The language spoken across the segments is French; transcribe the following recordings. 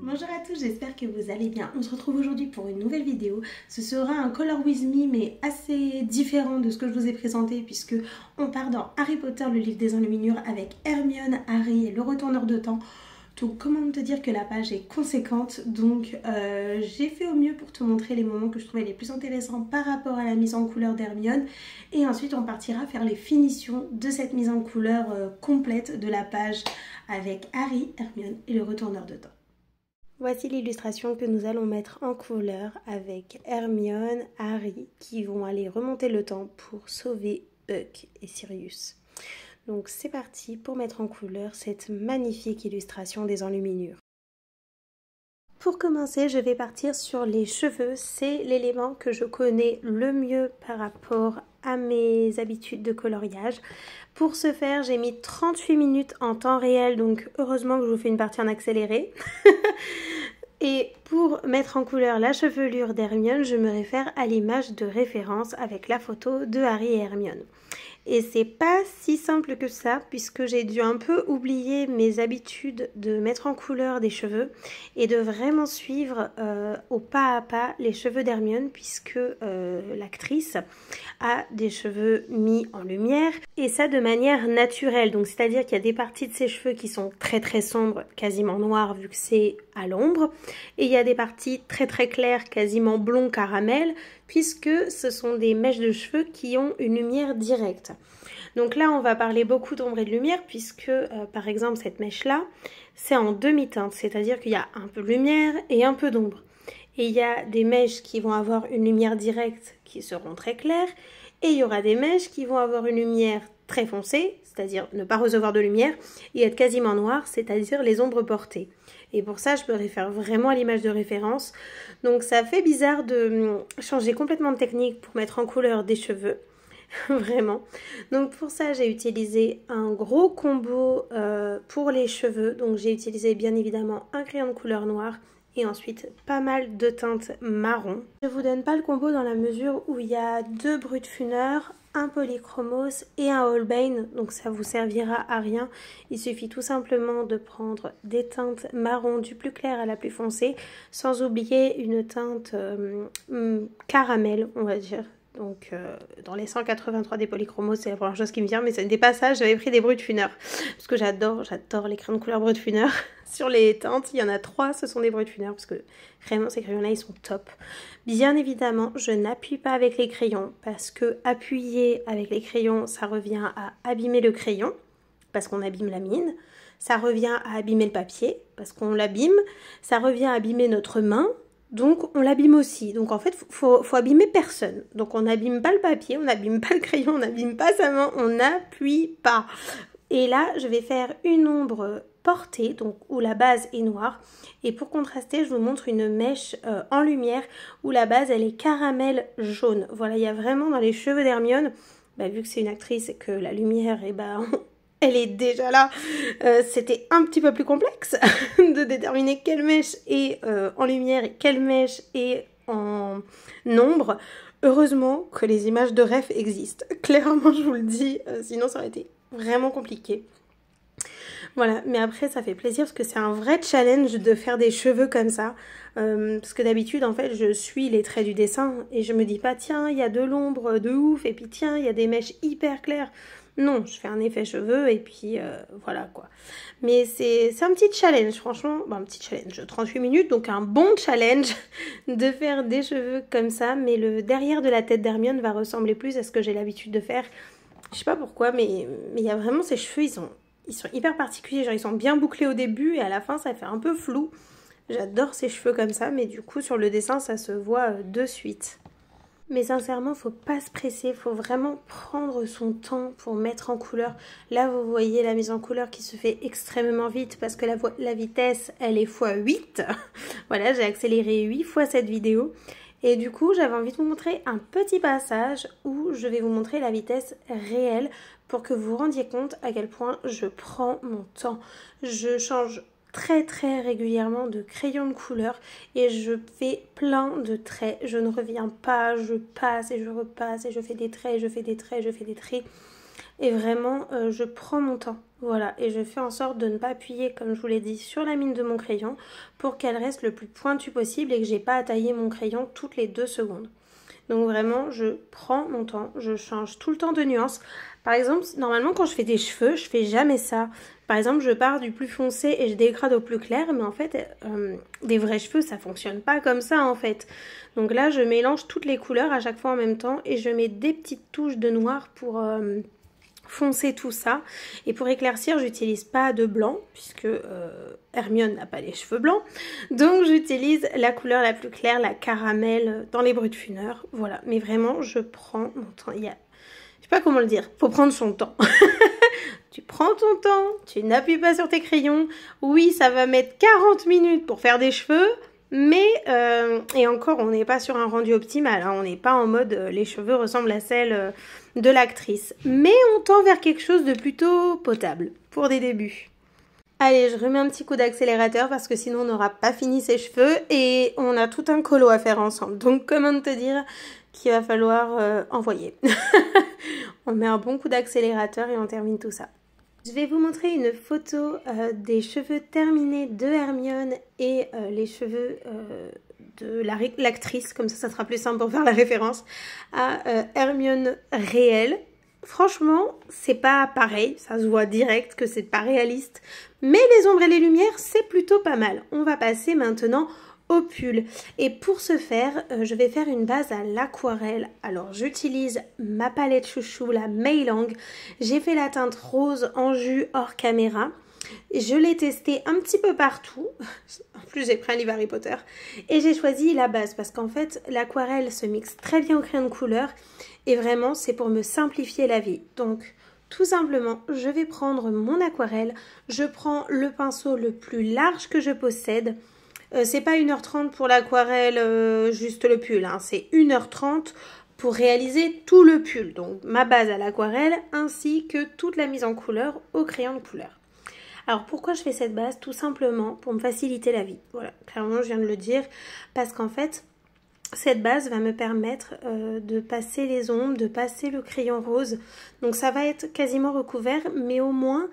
Bonjour à tous, j'espère que vous allez bien. On se retrouve aujourd'hui pour une nouvelle vidéo. Ce sera un Color With Me mais assez différent de ce que je vous ai présenté puisque on part dans Harry Potter, le livre des enluminures avec Hermione, Harry et le retourneur de temps. Donc comment te dire que la page est conséquente, donc euh, j'ai fait au mieux pour te montrer les moments que je trouvais les plus intéressants par rapport à la mise en couleur d'Hermione et ensuite on partira faire les finitions de cette mise en couleur euh, complète de la page avec Harry, Hermione et le retourneur de temps. Voici l'illustration que nous allons mettre en couleur avec Hermione, Harry qui vont aller remonter le temps pour sauver Buck et Sirius. Donc c'est parti pour mettre en couleur cette magnifique illustration des enluminures. Pour commencer, je vais partir sur les cheveux. C'est l'élément que je connais le mieux par rapport à mes habitudes de coloriage. Pour ce faire, j'ai mis 38 minutes en temps réel, donc heureusement que je vous fais une partie en accéléré. Et pour mettre en couleur la chevelure d'Hermione, je me réfère à l'image de référence avec la photo de Harry et Hermione. Et c'est pas si simple que ça, puisque j'ai dû un peu oublier mes habitudes de mettre en couleur des cheveux et de vraiment suivre euh, au pas à pas les cheveux d'Hermione, puisque euh, l'actrice a des cheveux mis en lumière, et ça de manière naturelle. Donc, c'est-à-dire qu'il y a des parties de ses cheveux qui sont très très sombres, quasiment noirs, vu que c'est à l'ombre, et il y a des parties très très claires, quasiment blond caramel, puisque ce sont des mèches de cheveux qui ont une lumière directe. Donc là, on va parler beaucoup d'ombre et de lumière, puisque euh, par exemple cette mèche-là, c'est en demi-teinte, c'est-à-dire qu'il y a un peu de lumière et un peu d'ombre. Et il y a des mèches qui vont avoir une lumière directe qui seront très claires, et il y aura des mèches qui vont avoir une lumière très foncée, c'est-à-dire ne pas recevoir de lumière, et être quasiment noires, c'est-à-dire les ombres portées. Et pour ça, je me réfère vraiment à l'image de référence. Donc ça fait bizarre de hum, changer complètement de technique pour mettre en couleur des cheveux. vraiment. Donc pour ça, j'ai utilisé un gros combo euh, pour les cheveux. Donc j'ai utilisé bien évidemment un crayon de couleur noire et ensuite pas mal de teintes marron. Je vous donne pas le combo dans la mesure où il y a deux brutes funeurs, un polychromos et un Holbein, donc ça vous servira à rien. Il suffit tout simplement de prendre des teintes marron du plus clair à la plus foncée, sans oublier une teinte euh, mm, caramel, on va dire, donc, euh, dans les 183 des polychromos, c'est la première chose qui me vient, mais c'est des passages. J'avais pris des bruits de funeur parce que j'adore, j'adore les crayons de couleur bruits de funeur Sur les teintes, il y en a trois, ce sont des bruits de funeur parce que vraiment, ces crayons-là, ils sont top. Bien évidemment, je n'appuie pas avec les crayons, parce que appuyer avec les crayons, ça revient à abîmer le crayon, parce qu'on abîme la mine. Ça revient à abîmer le papier, parce qu'on l'abîme. Ça revient à abîmer notre main, donc on l'abîme aussi. Donc en fait, faut, faut abîmer personne. Donc on n'abîme pas le papier, on n'abîme pas le crayon, on n'abîme pas sa main, on n'appuie pas. Et là, je vais faire une ombre portée, donc où la base est noire. Et pour contraster, je vous montre une mèche euh, en lumière où la base, elle est caramel jaune. Voilà, il y a vraiment dans les cheveux d'Hermione, bah, vu que c'est une actrice et que la lumière, est eh bah, ben, elle est déjà là. Euh, c'était un petit peu plus complexe de déterminer quelle mèche est euh, en lumière et quelle mèche est en nombre. Heureusement que les images de ref existent. Clairement, je vous le dis, euh, sinon ça aurait été vraiment compliqué voilà, mais après ça fait plaisir parce que c'est un vrai challenge de faire des cheveux comme ça. Euh, parce que d'habitude en fait je suis les traits du dessin et je me dis pas tiens il y a de l'ombre euh, de ouf et puis tiens il y a des mèches hyper claires. Non, je fais un effet cheveux et puis euh, voilà quoi. Mais c'est un petit challenge, franchement. Bon, un petit challenge, 38 minutes, donc un bon challenge de faire des cheveux comme ça. Mais le derrière de la tête d'Hermione va ressembler plus à ce que j'ai l'habitude de faire. Je sais pas pourquoi, mais il y a vraiment ces cheveux, ils ont ils sont hyper particuliers, genre ils sont bien bouclés au début et à la fin ça fait un peu flou. J'adore ces cheveux comme ça, mais du coup sur le dessin ça se voit euh, de suite. Mais sincèrement, faut pas se presser, faut vraiment prendre son temps pour mettre en couleur. Là, vous voyez la mise en couleur qui se fait extrêmement vite parce que la, la vitesse, elle est x8. voilà, j'ai accéléré 8 fois cette vidéo. Et du coup, j'avais envie de vous montrer un petit passage où je vais vous montrer la vitesse réelle pour que vous vous rendiez compte à quel point je prends mon temps. Je change très très régulièrement de crayon de couleur et je fais plein de traits. Je ne reviens pas, je passe et je repasse et je fais des traits, je fais des traits, je fais des traits. Et vraiment, euh, je prends mon temps. Voilà, et je fais en sorte de ne pas appuyer, comme je vous l'ai dit, sur la mine de mon crayon pour qu'elle reste le plus pointue possible et que j'ai pas à tailler mon crayon toutes les deux secondes. Donc vraiment, je prends mon temps, je change tout le temps de nuance. Par exemple, normalement quand je fais des cheveux, je fais jamais ça. Par exemple, je pars du plus foncé et je dégrade au plus clair, mais en fait, euh, des vrais cheveux, ça fonctionne pas comme ça en fait. Donc là, je mélange toutes les couleurs à chaque fois en même temps et je mets des petites touches de noir pour... Euh, foncer tout ça. Et pour éclaircir, j'utilise pas de blanc, puisque euh, Hermione n'a pas les cheveux blancs. Donc j'utilise la couleur la plus claire, la caramel, euh, dans les bruits de funeur. Voilà, mais vraiment, je prends mon temps. Il Je sais pas comment le dire, faut prendre son temps. tu prends ton temps, tu n'appuies pas sur tes crayons. Oui, ça va mettre 40 minutes pour faire des cheveux. Mais, euh, et encore, on n'est pas sur un rendu optimal, hein. on n'est pas en mode euh, les cheveux ressemblent à celles euh, de l'actrice. Mais on tend vers quelque chose de plutôt potable pour des débuts. Allez, je remets un petit coup d'accélérateur parce que sinon on n'aura pas fini ses cheveux et on a tout un colo à faire ensemble. Donc comment te dire qu'il va falloir envoyer. on met un bon coup d'accélérateur et on termine tout ça. Je vais vous montrer une photo euh, des cheveux terminés de Hermione et euh, les cheveux euh, de l'actrice, comme ça ça sera plus simple pour faire la référence, à Hermione réelle. Franchement, c'est pas pareil, ça se voit direct que c'est pas réaliste, mais les ombres et les lumières, c'est plutôt pas mal. On va passer maintenant au pull. Et pour ce faire, euh, je vais faire une base à l'aquarelle. Alors j'utilise ma palette chouchou, la Meilang. J'ai fait la teinte rose en jus hors caméra. Je l'ai testée un petit peu partout. En plus, j'ai pris un livre Harry Potter. Et j'ai choisi la base parce qu'en fait, l'aquarelle se mixe très bien aux crayon de couleur. Et vraiment, c'est pour me simplifier la vie. Donc, tout simplement, je vais prendre mon aquarelle. Je prends le pinceau le plus large que je possède. Euh, c'est pas 1h30 pour l'aquarelle, euh, juste le pull. Hein. c'est 1h30 pour réaliser tout le pull. Donc ma base à l'aquarelle ainsi que toute la mise en couleur au crayon de couleur. Alors pourquoi je fais cette base Tout simplement pour me faciliter la vie. Voilà, clairement je viens de le dire. Parce qu'en fait, cette base va me permettre euh, de passer les ombres, de passer le crayon rose. Donc ça va être quasiment recouvert, mais au moins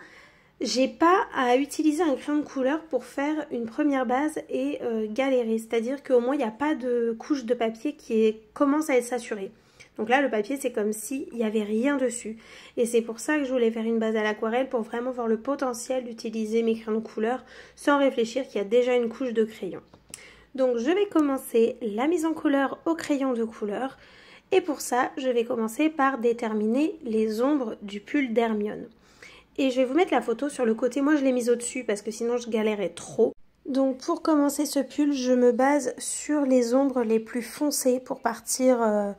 j'ai pas à utiliser un crayon de couleur pour faire une première base et euh, galérer. C'est-à-dire qu'au moins, il n'y a pas de couche de papier qui commence à être saturée. Donc là, le papier, c'est comme s'il n'y avait rien dessus. Et c'est pour ça que je voulais faire une base à l'aquarelle pour vraiment voir le potentiel d'utiliser mes crayons de couleur sans réfléchir qu'il y a déjà une couche de crayon. Donc je vais commencer la mise en couleur au crayon de couleur. Et pour ça, je vais commencer par déterminer les ombres du pull d'Hermione. Et je vais vous mettre la photo sur le côté. Moi, je l'ai mise au-dessus parce que sinon, je galérais trop. Donc pour commencer ce pull, je me base sur les ombres les plus foncées pour partir euh,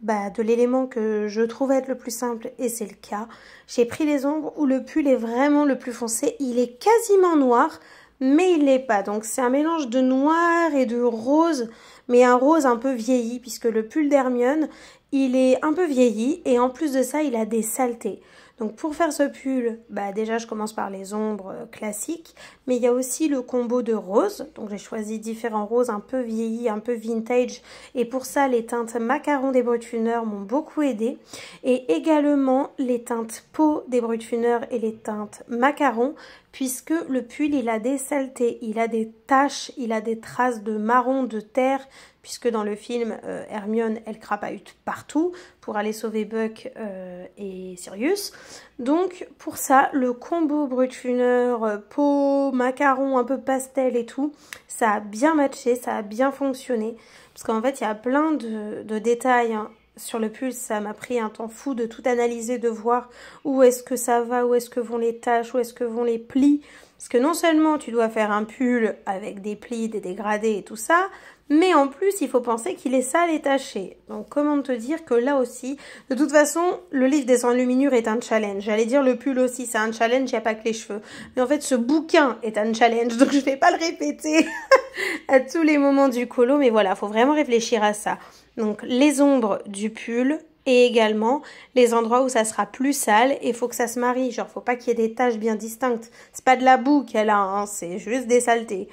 bah, de l'élément que je trouve être le plus simple et c'est le cas. J'ai pris les ombres où le pull est vraiment le plus foncé. Il est quasiment noir mais il l'est pas. Donc c'est un mélange de noir et de rose mais un rose un peu vieilli puisque le pull d'Hermione il est un peu vieilli et en plus de ça il a des saletés. Donc pour faire ce pull, bah déjà je commence par les ombres euh, classiques, mais il y a aussi le combo de roses. Donc j'ai choisi différents roses un peu vieillis, un peu vintage, et pour ça les teintes macaron des funeur m'ont beaucoup aidé, et également les teintes peau des funeur et les teintes macaron puisque le pull il a des saletés, il a des taches, il a des traces de marron, de terre, puisque dans le film euh, Hermione elle crapahute partout pour aller sauver Buck euh, et Sirius. Donc pour ça le combo brut funeur, euh, peau, macaron un peu pastel et tout, ça a bien matché, ça a bien fonctionné. Parce qu'en fait il y a plein de, détails hein sur le pull, ça m'a pris un temps fou de tout analyser, de voir où est-ce que ça va, où est-ce que vont les taches, où est-ce que vont les plis. Parce que non seulement tu dois faire un pull avec des plis, des dégradés et tout ça, mais en plus il faut penser qu'il est sale et taché. Donc comment te dire que là aussi, de toute façon, le livre des enluminures est un challenge. J'allais dire le pull aussi, c'est un challenge, il n'y a pas que les cheveux. Mais en fait ce bouquin est un challenge, donc je ne vais pas le répéter à tous les moments du colo, mais voilà, il faut vraiment réfléchir à ça. Donc les ombres du pull et également les endroits où ça sera plus sale et faut que ça se marie. Genre faut pas qu'il y ait des taches bien distinctes. C'est pas de la boue qu'elle a, hein. c'est juste des saletés.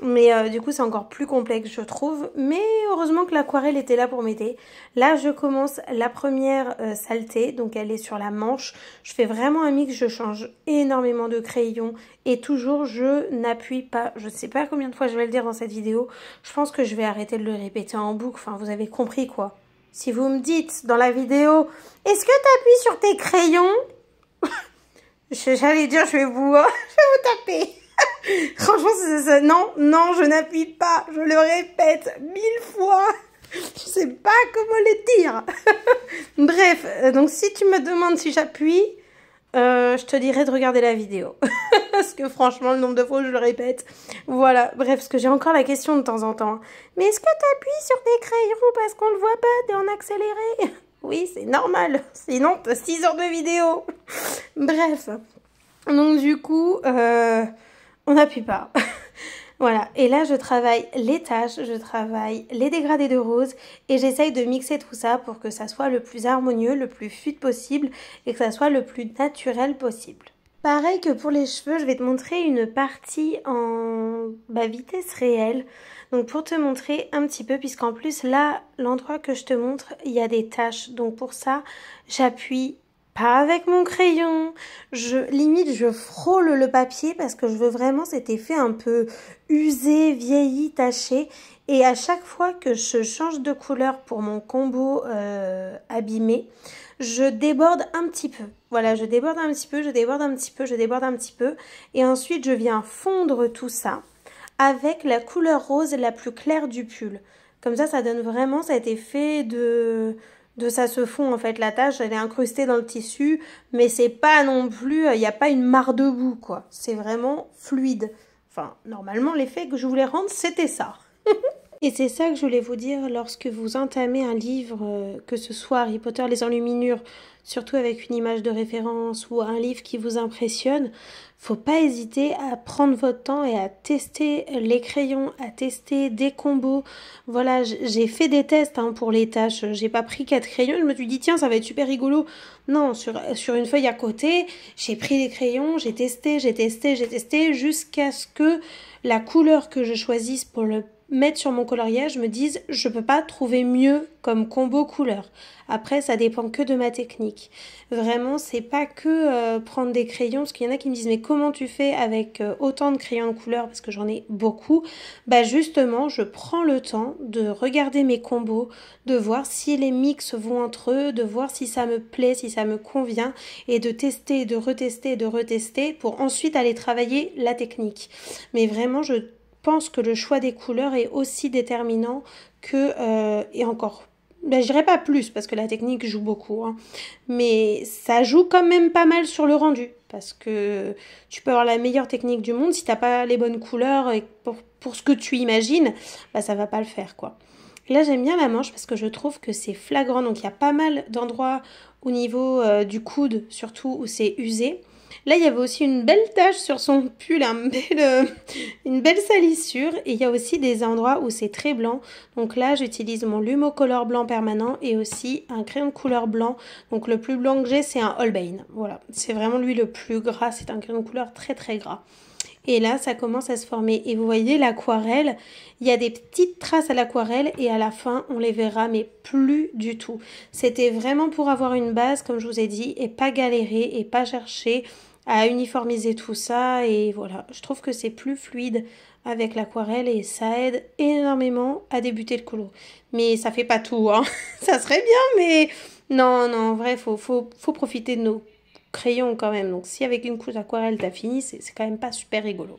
Mais euh, du coup, c'est encore plus complexe, je trouve. Mais heureusement que l'aquarelle était là pour m'aider. Là, je commence la première euh, saleté. Donc, elle est sur la manche. Je fais vraiment un mix. Je change énormément de crayons. Et toujours, je n'appuie pas. Je ne sais pas combien de fois je vais le dire dans cette vidéo. Je pense que je vais arrêter de le répéter en boucle. Enfin, vous avez compris quoi. Si vous me dites dans la vidéo, est-ce que tu appuies sur tes crayons J'allais dire, je vais vous, je vais vous taper. Franchement, Non, non, je n'appuie pas. Je le répète mille fois. Je ne sais pas comment le dire. Bref, euh, donc si tu me demandes si j'appuie, euh, je te dirai de regarder la vidéo. Parce que franchement, le nombre de fois où je le répète. Voilà, bref, parce que j'ai encore la question de temps en temps. Mais est-ce que tu appuies sur des crayons parce qu'on le voit pas, t'es en accéléré Oui, c'est normal. Sinon, t'as 6 heures de vidéo. bref. Donc du coup... Euh, on n'appuie pas. voilà, et là je travaille les tâches je travaille les dégradés de rose et j'essaye de mixer tout ça pour que ça soit le plus harmonieux, le plus fluide possible et que ça soit le plus naturel possible. Pareil que pour les cheveux, je vais te montrer une partie en bah, vitesse réelle. Donc pour te montrer un petit peu, puisqu'en plus là, l'endroit que je te montre, il y a des taches. Donc pour ça, j'appuie avec mon crayon. Je limite je frôle le papier parce que je veux vraiment cet effet un peu usé, vieilli, taché. Et à chaque fois que je change de couleur pour mon combo euh, abîmé, je déborde un petit peu. Voilà, je déborde un petit peu, je déborde un petit peu, je déborde un petit peu. Et ensuite, je viens fondre tout ça avec la couleur rose la plus claire du pull. Comme ça, ça donne vraiment cet effet de de ça se fond en fait la tâche, elle est incrustée dans le tissu mais c'est pas non plus il n'y a pas une mare de boue quoi c'est vraiment fluide enfin normalement l'effet que je voulais rendre c'était ça Et c'est ça que je voulais vous dire lorsque vous entamez un livre, euh, que ce soit Harry Potter, les enluminures, surtout avec une image de référence ou un livre qui vous impressionne, faut pas hésiter à prendre votre temps et à tester les crayons, à tester des combos. Voilà, j'ai fait des tests hein, pour les tâches. J'ai pas pris quatre crayons. Je me suis dit tiens, ça va être super rigolo. Non, sur, sur une feuille à côté, j'ai pris les crayons, j'ai testé, j'ai testé, j'ai testé jusqu'à ce que la couleur que je choisisse pour le mettre sur mon coloriage me disent je peux pas trouver mieux comme combo couleur. Après ça dépend que de ma technique. Vraiment c'est pas que euh, prendre des crayons parce qu'il y en a qui me disent mais comment tu fais avec euh, autant de crayons de couleur parce que j'en ai beaucoup. Bah justement je prends le temps de regarder mes combos, de voir si les mix vont entre eux, de voir si ça me plaît, si ça me convient et de tester, de retester, de retester pour ensuite aller travailler la technique. Mais vraiment je pense que le choix des couleurs est aussi déterminant que, euh, et encore ben, je dirais pas plus parce que la technique joue beaucoup, hein, mais ça joue quand même pas mal sur le rendu parce que tu peux avoir la meilleure technique du monde si t'as pas les bonnes couleurs et pour, pour ce que tu imagines, ben, ça va pas le faire quoi. là j'aime bien la manche parce que je trouve que c'est flagrant, donc il y a pas mal d'endroits au niveau euh, du coude surtout où c'est usé. Là, il y avait aussi une belle tache sur son pull, un euh, une belle salissure. Et il y a aussi des endroits où c'est très blanc. Donc là, j'utilise mon Lumo Color blanc permanent et aussi un crayon de couleur blanc. Donc le plus blanc que j'ai, c'est un Holbein. Voilà, c'est vraiment lui le plus gras. C'est un crayon de couleur très très gras. Et là, ça commence à se former. Et vous voyez, l'aquarelle, il y a des petites traces à l'aquarelle et à la fin, on les verra, mais plus du tout. C'était vraiment pour avoir une base, comme je vous ai dit, et pas galérer et pas chercher à uniformiser tout ça et voilà, je trouve que c'est plus fluide avec l'aquarelle et ça aide énormément à débuter le colo. Mais ça fait pas tout, hein. ça serait bien, mais non, non, en vrai, faut, faut, faut profiter de nos crayons quand même. Donc si avec une couche d'aquarelle t'as fini, c'est quand même pas super rigolo.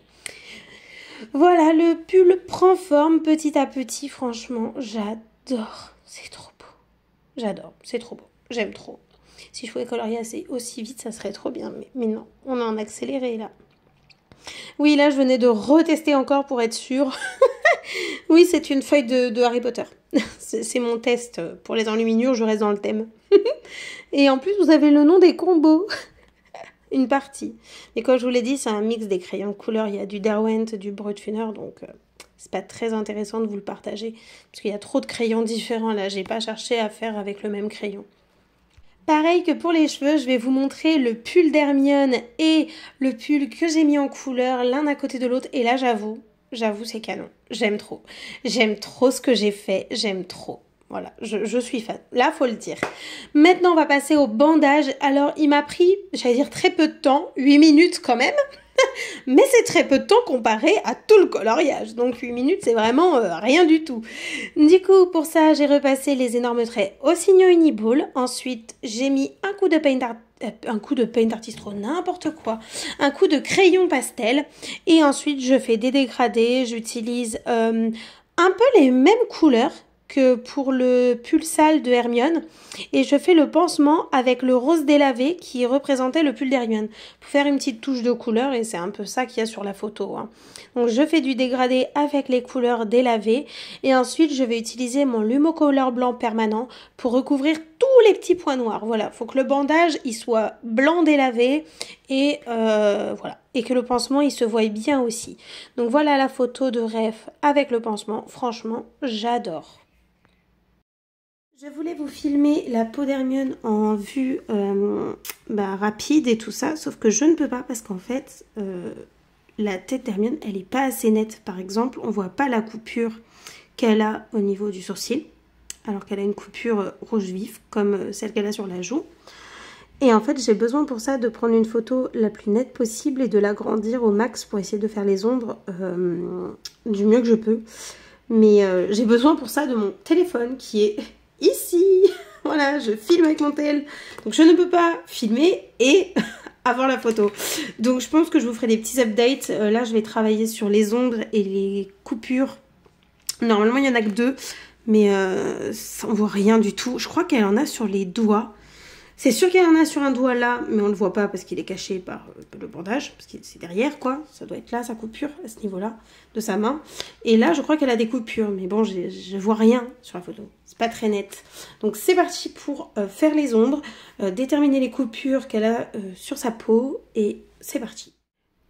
Voilà, le pull prend forme petit à petit, franchement, j'adore, c'est trop beau. J'adore, c'est trop beau, j'aime trop. Si je pouvais colorier assez, aussi vite, ça serait trop bien. Mais, non, on a en accéléré là. Oui, là, je venais de retester encore pour être sûre. oui, c'est une feuille de, Harry Potter. c'est mon test pour les enluminures, je reste dans le thème. Et en plus, vous avez le nom des combos. une partie. Mais comme je vous l'ai dit, c'est un mix des crayons de couleur. Il y a du Derwent, du Brutfuner, donc euh, c'est pas très intéressant de vous le partager. Parce qu'il y a trop de crayons différents là. J'ai pas cherché à faire avec le même crayon. Pareil que pour les cheveux, je vais vous montrer le pull d'Hermione et le pull que j'ai mis en couleur l'un à côté de l'autre. Et là, j'avoue, j'avoue, c'est canon. J'aime trop. J'aime trop ce que j'ai fait. J'aime trop. Voilà, je, suis fan. Là, faut le dire. Maintenant, on va passer au bandage. Alors, il m'a pris, j'allais dire, très peu de temps, 8 minutes quand même. mais c'est très peu de temps comparé à tout le coloriage. Donc 8 minutes, c'est vraiment euh, rien du tout. Du coup, pour ça, j'ai repassé les énormes traits au signaux Uniball. Ensuite, j'ai mis un coup de paint euh, un coup de paint artistro, n'importe quoi, un coup de crayon pastel. Et ensuite, je fais des dégradés. J'utilise euh, un peu les mêmes couleurs, que pour le sale de Hermione et je fais le pansement avec le rose délavé qui représentait le pull d'Hermione pour faire une petite touche de couleur et c'est un peu ça qu'il y a sur la photo. Hein. Donc je fais du dégradé avec les couleurs délavées et ensuite je vais utiliser mon color blanc permanent pour recouvrir tous les petits points noirs. Voilà, faut que le bandage il soit blanc délavé et euh, voilà et que le pansement il se voie bien aussi. Donc voilà la photo de ref avec le pansement. Franchement, j'adore. Je voulais vous filmer la peau d'Hermione en vue euh, bah, rapide et tout ça, sauf que je ne peux pas parce qu'en fait, euh, la tête d'Hermione, elle n'est pas assez nette. Par exemple, on voit pas la coupure qu'elle a au niveau du sourcil, alors qu'elle a une coupure rouge vif comme euh, celle qu'elle a sur la joue. Et en fait, j'ai besoin pour ça de prendre une photo la plus nette possible et de l'agrandir au max pour essayer de faire les ombres du mieux que je peux. Mais j'ai besoin pour ça de mon téléphone qui est ici. Voilà, je filme avec mon tel. Donc je ne peux pas filmer et avoir la photo. Donc je pense que je vous ferai des petits updates. Euh, là, je vais travailler sur les ongles et les coupures. Normalement, il n'y en a que deux. Mais euh, ça, on voit rien du tout. Je crois qu'elle en a sur les doigts. C'est sûr qu'il y en a sur un doigt là, mais on ne le voit pas parce qu'il est caché par euh, le bandage, parce que c'est derrière quoi. Ça doit être là, sa coupure, à ce niveau-là, de sa main. Et là, je crois qu'elle a des coupures, mais bon, je vois rien sur la photo. C'est pas très net. Donc c'est parti pour euh, faire les ombres, euh, déterminer les coupures qu'elle a sur sa peau, et c'est parti.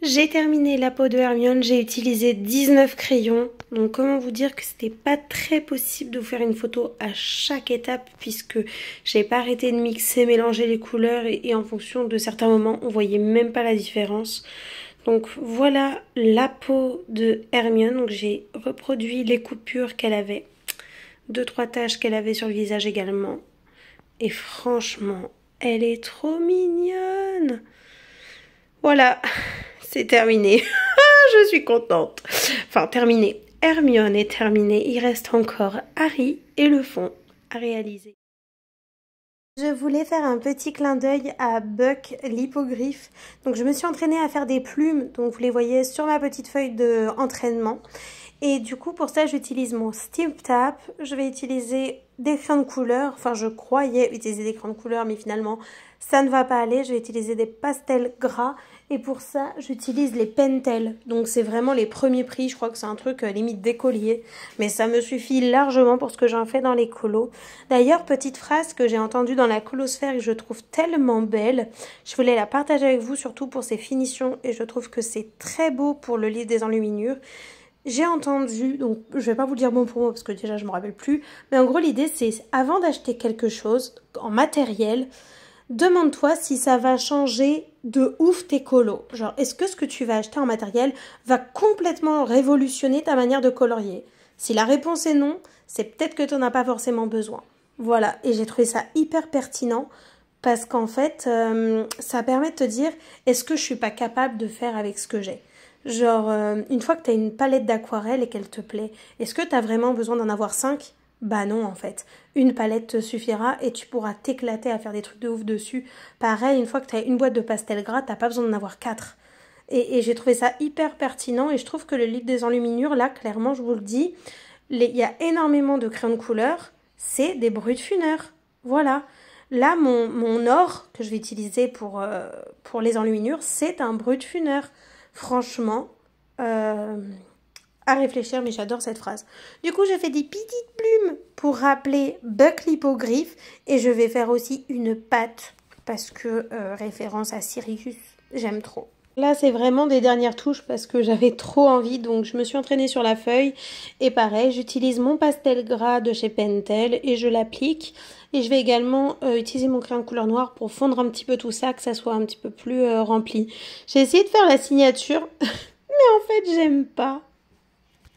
J'ai terminé la peau de Hermione, j'ai utilisé 19 crayons. Donc comment vous dire que c'était pas très possible de vous faire une photo à chaque étape puisque j'ai pas arrêté de mixer, mélanger les couleurs et, en fonction de certains moments on voyait même pas la différence. Donc voilà la peau de Hermione. Donc j'ai reproduit les coupures qu'elle avait, deux trois taches qu'elle avait sur le visage également. Et franchement, elle est trop mignonne. Voilà, c'est terminé. je suis contente. Enfin, terminé. Hermione est terminée. Il reste encore Harry et le fond à réaliser. Je voulais faire un petit clin d'œil à Buck l'hippogriffe. Donc je me suis entraînée à faire des plumes, donc vous les voyez sur ma petite feuille d'entraînement. et du coup pour ça j'utilise mon steam Tap, je vais utiliser des crayons de couleur, enfin je croyais utiliser des crayons de couleur mais finalement ça ne va pas aller, je vais utiliser des pastels gras et pour ça, j'utilise les Pentel. Donc c'est vraiment les premiers prix. Je crois que c'est un truc euh, limite d'écolier. Mais ça me suffit largement pour ce que j'en fais dans les colos. D'ailleurs, petite phrase que j'ai entendue dans la colosphère et que je trouve tellement belle. Je voulais la partager avec vous, surtout pour ses finitions. Et je trouve que c'est très beau pour le lit des enluminures. J'ai entendu, donc je vais pas vous dire bon pour moi parce que déjà je me rappelle plus, mais en gros l'idée c'est avant d'acheter quelque chose en matériel, demande-toi si ça va changer de ouf tes colos Genre, est-ce que ce que tu vas acheter en matériel va complètement révolutionner ta manière de colorier Si la réponse est non, c'est peut-être que tu n'en as pas forcément besoin. Voilà, et j'ai trouvé ça hyper pertinent parce qu'en fait, euh, ça permet de te dire est-ce que je suis pas capable de faire avec ce que j'ai Genre, euh, une fois que tu as une palette d'aquarelle et qu'elle te plaît, est-ce que tu as vraiment besoin d'en avoir 5 bah non, en fait. Une palette te suffira et tu pourras t'éclater à faire des trucs de ouf dessus. Pareil, une fois que tu as une boîte de pastel gras, t'as pas besoin d'en avoir quatre. Et, j'ai trouvé ça hyper pertinent et je trouve que le livre des enluminures, là, clairement, je vous le dis, il y a énormément de crayons de couleur, c'est des bruits de funeur. Voilà. Là, mon, mon, or que je vais utiliser pour, euh, pour les enluminures, c'est un de funeur. Franchement, euh, à réfléchir, mais j'adore cette phrase. Du coup, je fais des petites plumes pour rappeler Buck l'hippogriffe et je vais faire aussi une patte parce que euh, référence à Sirius, j'aime trop. Là, c'est vraiment des dernières touches parce que j'avais trop envie, donc je me suis entraînée sur la feuille. Et pareil, j'utilise mon pastel gras de chez Pentel et je l'applique. Et je vais également euh, utiliser mon crayon couleur noire pour fondre un petit peu tout ça, que ça soit un petit peu plus euh, rempli. J'ai essayé de faire la signature, mais en fait, j'aime pas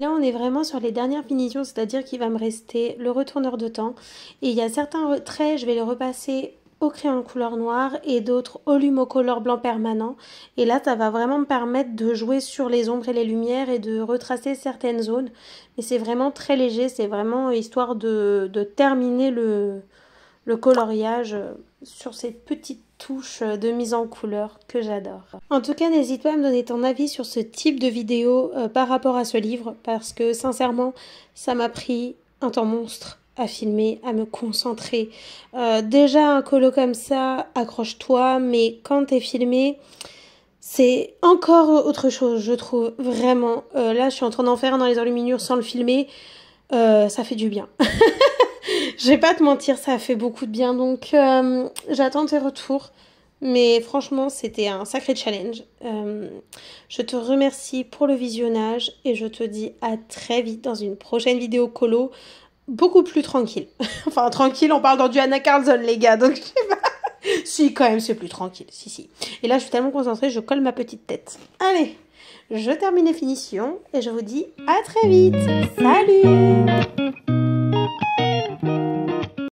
on est vraiment sur les dernières finitions, c'est-à-dire qu'il va me rester le retourneur de temps. Et il y a certains traits, je vais les repasser au crayon couleur noire et d'autres au lume color blanc permanent. Et là, ça va vraiment me permettre de jouer sur les ombres et les lumières et de retracer certaines zones. Mais c'est vraiment très léger, c'est vraiment histoire de, terminer le, le coloriage euh, sur ces petites euh, de mise en couleur que j'adore. En tout cas, n'hésite pas à me donner ton avis sur ce type de vidéo euh, par rapport à ce livre, parce que sincèrement, ça m'a pris un temps monstre à filmer, à me concentrer. Euh, déjà un colo comme ça, accroche-toi, mais quand t'es filmé, c'est encore autre chose, je trouve, vraiment. là, je suis en train d'en faire dans les enluminures sans le filmer. ça fait du bien. Je vais pas te mentir, ça a fait beaucoup de bien. Donc, euh, j'attends tes retours. Mais franchement, c'était un sacré challenge. Euh, je te remercie pour le visionnage et je te dis à très vite dans une prochaine vidéo colo, beaucoup plus tranquille. enfin, tranquille, on parle dans du Anna Carlson, les gars, donc je sais pas. si, quand même, c'est plus tranquille, si, si. Et là, je suis tellement concentrée, je colle ma petite tête. Allez, je termine les finitions et je vous dis à très vite. Salut